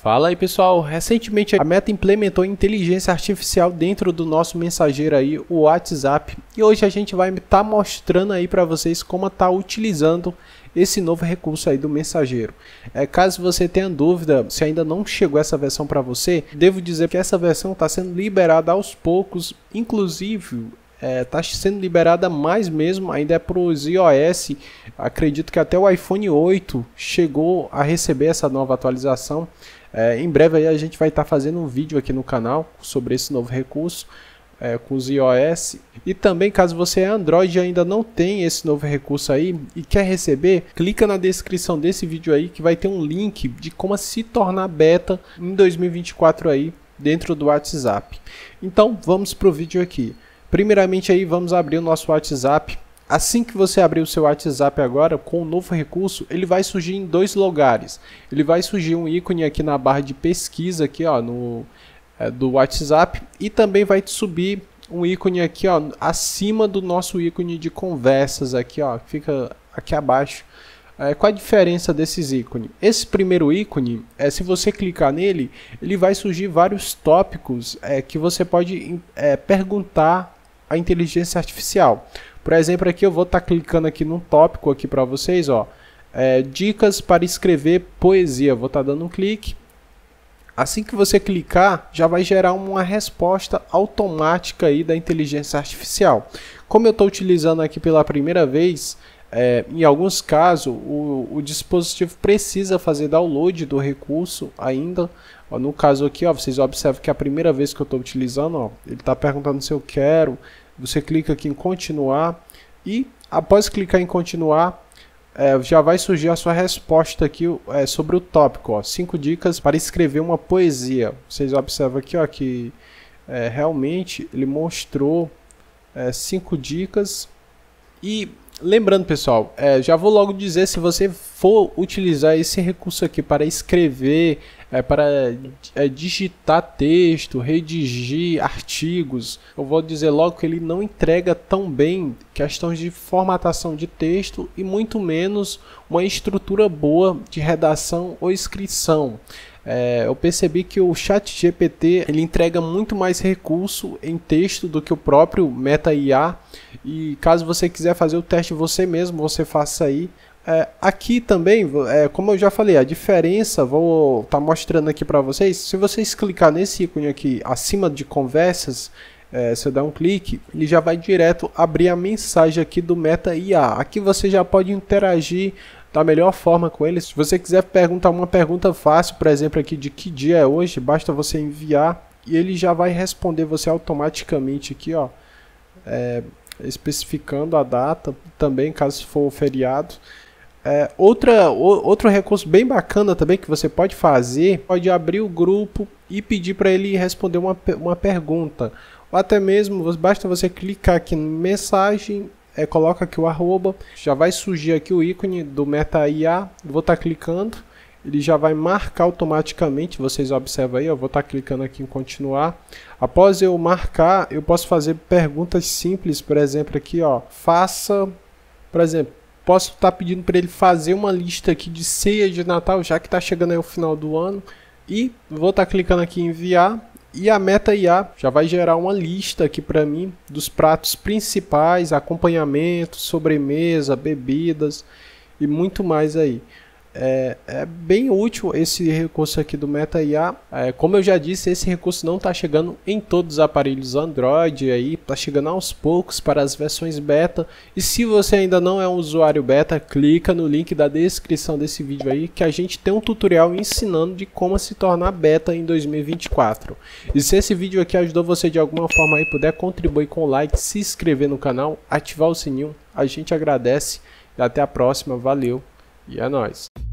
Fala aí pessoal, recentemente a Meta implementou inteligência artificial dentro do nosso mensageiro aí, o WhatsApp, e hoje a gente vai estar tá mostrando aí para vocês como está utilizando esse novo recurso aí do mensageiro. É, caso você tenha dúvida se ainda não chegou essa versão para você, devo dizer que essa versão está sendo liberada aos poucos, inclusive está é, tá sendo liberada mais mesmo, ainda é para os iOS. Acredito que até o iPhone 8 chegou a receber essa nova atualização. É, em breve a gente vai estar tá fazendo um vídeo aqui no canal sobre esse novo recurso. É, com os iOS e também caso você é Android e ainda não tem esse novo recurso aí e quer receber, clica na descrição desse vídeo aí que vai ter um link de como se tornar beta em 2024 aí dentro do WhatsApp. Então vamos pro vídeo aqui. Primeiramente aí vamos abrir o nosso WhatsApp. Assim que você abrir o seu WhatsApp agora, com o novo recurso, ele vai surgir em dois lugares. Ele vai surgir um ícone aqui na barra de pesquisa aqui, ó, no é, do WhatsApp e também vai subir um ícone aqui, ó, acima do nosso ícone de conversas aqui, ó, fica aqui abaixo. É, qual a diferença desses ícones? Esse primeiro ícone, é, se você clicar nele, ele vai surgir vários tópicos é, que você pode é, perguntar a inteligência artificial. Por exemplo, aqui eu vou estar tá clicando aqui num tópico aqui para vocês, ó, é, dicas para escrever poesia. Vou estar tá dando um clique. Assim que você clicar, já vai gerar uma resposta automática aí da inteligência artificial. Como eu estou utilizando aqui pela primeira vez, é, em alguns casos, o, o, dispositivo precisa fazer download do recurso ainda. Ó, no caso aqui, ó, vocês observam que é a primeira vez que eu estou utilizando, ó, ele está perguntando se eu quero. Você clica aqui em continuar e após clicar em continuar, é, já vai surgir a sua resposta aqui é, sobre o tópico. Ó, cinco dicas para escrever uma poesia. Vocês observam aqui ó, que é, realmente ele mostrou é, cinco dicas e lembrando, pessoal, é, já vou logo dizer se você for utilizar esse recurso aqui para escrever, é, para é, digitar texto, redigir artigos, eu vou dizer logo que ele não entrega tão bem questões de formatação de texto e muito menos uma estrutura boa de redação ou inscrição. É, eu percebi que o Chat GPT ele entrega muito mais recurso em texto do que o próprio Meta IA e caso você quiser fazer o teste você mesmo, você faça aí. É, aqui também, é, como eu já falei, a diferença, vou estar tá mostrando aqui para vocês. Se vocês clicar nesse ícone aqui acima de conversas, é, se eu dar um clique, ele já vai direto abrir a mensagem aqui do Meta IA. Aqui você já pode interagir da melhor forma com ele. Se você quiser perguntar uma pergunta fácil, por exemplo, aqui de que dia é hoje, basta você enviar e ele já vai responder você automaticamente aqui, ó. É, especificando a data também, caso for feriado. É, outra, o, outro recurso bem bacana também que você pode fazer, pode abrir o grupo e pedir para ele responder uma, uma pergunta. Ou até mesmo, basta você clicar aqui em mensagem, é, coloca aqui o arroba, já vai surgir aqui o ícone do Meta IA, vou estar tá clicando ele já vai marcar automaticamente, vocês observam aí, eu vou estar tá clicando aqui em continuar. Após eu marcar, eu posso fazer perguntas simples, por exemplo, aqui, ó, faça, por exemplo, posso estar tá pedindo para ele fazer uma lista aqui de ceia de Natal, já que está chegando aí o final do ano, e vou estar tá clicando aqui em enviar, e a Meta IA já vai gerar uma lista aqui para mim dos pratos principais, acompanhamento, sobremesa, bebidas e muito mais aí é, é, bem útil esse recurso aqui do Meta IA. É, como eu já disse, esse recurso não está chegando em todos os aparelhos Android aí, está chegando aos poucos para as versões beta. E se você ainda não é um usuário beta, clica no link da descrição desse vídeo aí que a gente tem um tutorial ensinando de como se tornar beta em 2024. E se esse vídeo aqui ajudou você de alguma forma aí, puder contribuir com o like, se inscrever no canal, ativar o sininho, a gente agradece. E até a próxima, valeu e é nóis!